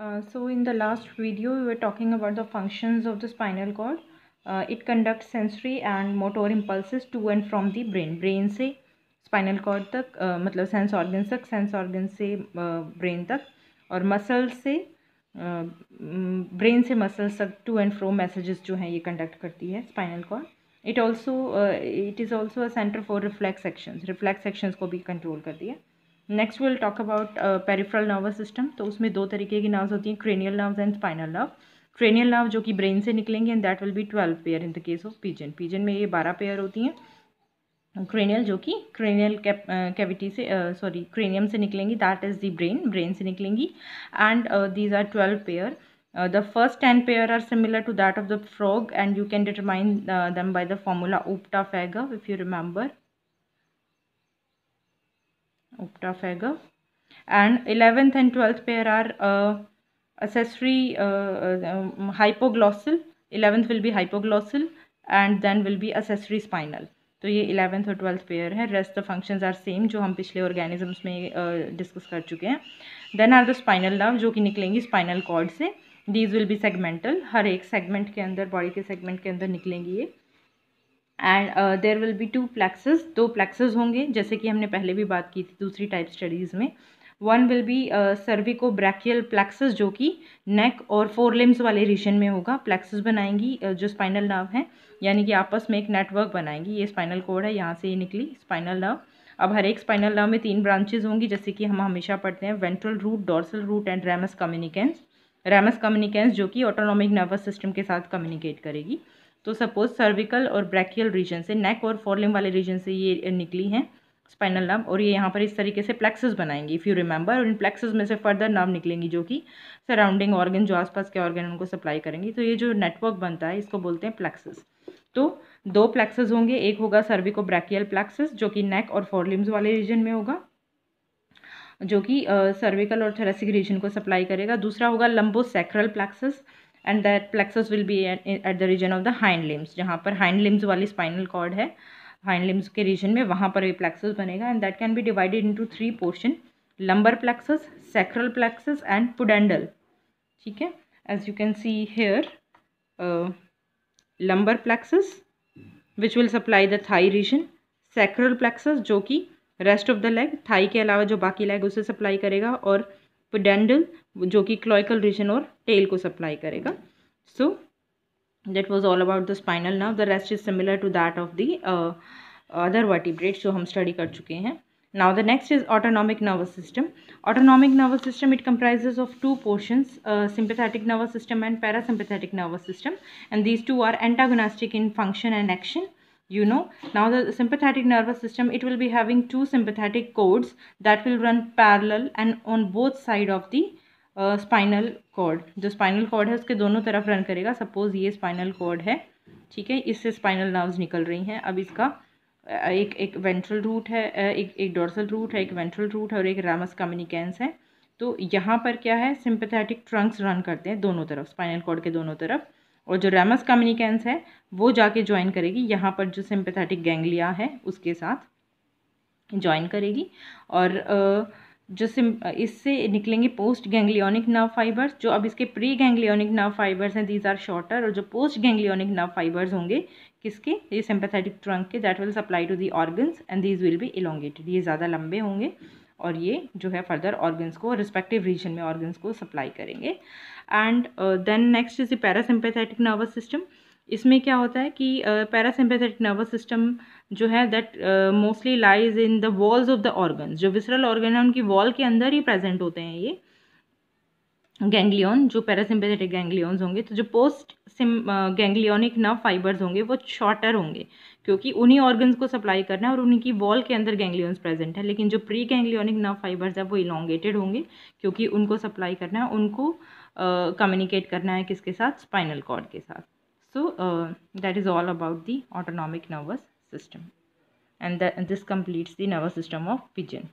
Uh, so in the last video we were talking about the functions of the spinal cord. Uh, it conducts sensory and motor impulses to and from the brain. Brain se spinal cord tak uh, matlab sense organ tak sense organ se uh, brain tak aur muscle se uh, brain से muscles तक to and fro messages जो हैं ये conduct करती है spinal cord. It also uh, it is also a center for reflex actions. Reflex actions को भी control करती है. Next will talk about peripheral nervous system तो उसमें दो तरीके की नर्व्स होती हैं cranial nerves and spinal nerve cranial nerve जो कि ब्रेन से निकलेंगे and that will be twelve pair in the case of pigeon pigeon में ये बारह पेयर होती हैं क्रेनियल जो कि क्रेनियल कैविटी uh, से सॉरी uh, क्रेनियम से निकलेंगी that is the brain brain से निकलेंगी and these are twelve pair the first ten pair are similar to that of the frog and you can determine them uh, the formula opta formula if you remember optophaga and 11th and 12th pair are uh, accessory uh, uh, um, hypoglossal 11th will be hypoglossal and then will be accessory spinal तो ये eleventh और twelfth pair है rest the functions are same जो हम पिछले organisms में discuss uh, कर चुके हैं देन आर द स्पाइनल लव जो कि निकलेंगी स्पाइनल कॉर्ड से दीज विल बी सेगमेंटल हर एक सेगमेंट के अंदर बॉडी के सेगमेंट के अंदर निकलेंगी ये and there will be two plexuses दो प्लेक्सेस होंगे जैसे कि हमने पहले भी बात की थी दूसरी टाइप स्टडीज़ में one will be cervico brachial plexuses जो कि नेक और फोर लिम्स वाले रीजन में होगा प्लेक्सेस बनाएंगी uh, जो स्पाइनल नर्व है यानी कि आपस में एक नेटवर्क बनाएंगी ये स्पाइनल कोड है यहाँ से ये निकली स्पाइनल नर्व अब हर एक स्पाइनल नर्व में तीन ब्रांचेज होंगी जैसे कि हम हमेशा पढ़ते हैं ventral root dorsal root and ramus communicans ramus communicans जो कि ऑटोनॉमिक नर्वस सिस्टम के साथ कम्युनिकेट करेगी तो सपोज़ सर्विकल और ब्रैकियल रीजन से नेक और फॉरलिम वाले रीजन से ये निकली हैं स्पाइनल नर्व और ये यहाँ पर इस तरीके से प्लेक्सेस बनाएंगी इफ़ यू रिमेंबर और इन प्लेक्सेस में से फर्दर नर्व निकलेंगी जो कि सराउंडिंग ऑर्गन जो आसपास के ऑर्गन उनको सप्लाई करेंगी तो ये जो नेटवर्क बनता है इसको बोलते हैं प्लेक्सेस तो दो प्लेक्सेस होंगे एक होगा सर्विको ब्रैकियल प्लेक्सेस जो कि नेक और फॉरलिम्स वाले रीजन में होगा जो कि सर्विकल और थेरेसिक रीजन को सप्लाई करेगा दूसरा होगा lumbo sacral plexuses and that plexus will be at the region of the hind limbs जहाँ पर हाइंड लिम्स वाली स्पाइनल कॉर्ड है हाइंड लिम्स के रीजन में वहाँ पर ये प्लेक्सस बनेगा and that can be divided into three portion lumbar plexus sacral plexus and pudendal ठीक है as you can see here lumbar plexus which will supply the thigh region sacral plexus जो कि rest of the leg thigh के अलावा जो बाकी leg उसे supply करेगा और पडेंडल जो कि क्लोइकल रीजन और टेल को सप्लाई करेगा so that was all about the spinal nerve the rest is similar to that of the other vertebrate जो हम स्टडी कर चुके हैं now the next is autonomic nervous system autonomic nervous system it comprise of two portion sympathetic nervous system and parasympathetic nervous system and these two are antagonistic in function and action you know now the sympathetic nervous system it will be having two sympathetic cords that will run parallel and on both side of the spinal uh, cord जो spinal cord है उसके दोनों तरफ run करेगा suppose ये spinal cord है ठीक है इससे स्पाइनल नर्व्स निकल रही हैं अब इसका एक एक वेंट्रल रूट है एक एक डोर्सल रूट है एक वेंट्रल रूट है और एक रामस कम्युनिकेंस है तो यहाँ पर क्या है सिंपथेटिक ट्रंक्स रन करते हैं दोनों तरफ स्पाइनल कॉर्ड के दोनों तरफ और जो रेमस कम्युनिकेंस है वो जाके ज्वाइन करेगी यहाँ पर जो सिंपथेटिक गैंगलिया है उसके साथ ज्वाइन करेगी और जो सिम इससे निकलेंगे पोस्ट गैंग्लियोनिक नर्व फाइबर्स जो अब इसके प्री गैंग्लियोनिक नर्व फाइबर्स हैं दीज आर शॉर्टर और जो पोस्ट गैंग्लियोनिक नर्व फाइबर्स होंगे किसके ये सिंपथेटिक ट्रंक के that will supply to the organs and these will be elongated ये ज़्यादा लंबे होंगे और ये जो है फर्दर ऑर्गन्स को रिस्पेक्टिव रीजन में ऑर्गन्स को सप्लाई करेंगे and then next is the parasympathetic nervous system इसमें क्या होता है कि पैरासिम्पेथेटिक नर्वस सिस्टम जो है that mostly lies in the walls of the organs जो विसरल ऑर्गन है उनकी वॉल के अंदर ही प्रेजेंट होते हैं ये गैंग्लियन जो पैरासिम्पेथेटिक गैंग्लियॉन्स होंगे तो जो पोस्ट सिम गैंग्लियॉनिक नर्व फाइबर्स होंगे वो शॉर्टर होंगे क्योंकि उन्हीं ऑर्गन्स को सप्लाई करना है और उन्हीं की वॉल के अंदर गैंग्लियॉन्स प्रेजेंट है लेकिन जो प्री गैंग्लियॉनिक नर्व फाइबर्स है वो इलॉन्गेटेड होंगे क्योंकि उनको सप्लाई करना है उनको कम्युनिकेट uh, करना है किसके साथ स्पाइनल कॉर्ड के साथ so that is all about the autonomic nervous system and this completes the nervous system of pigeon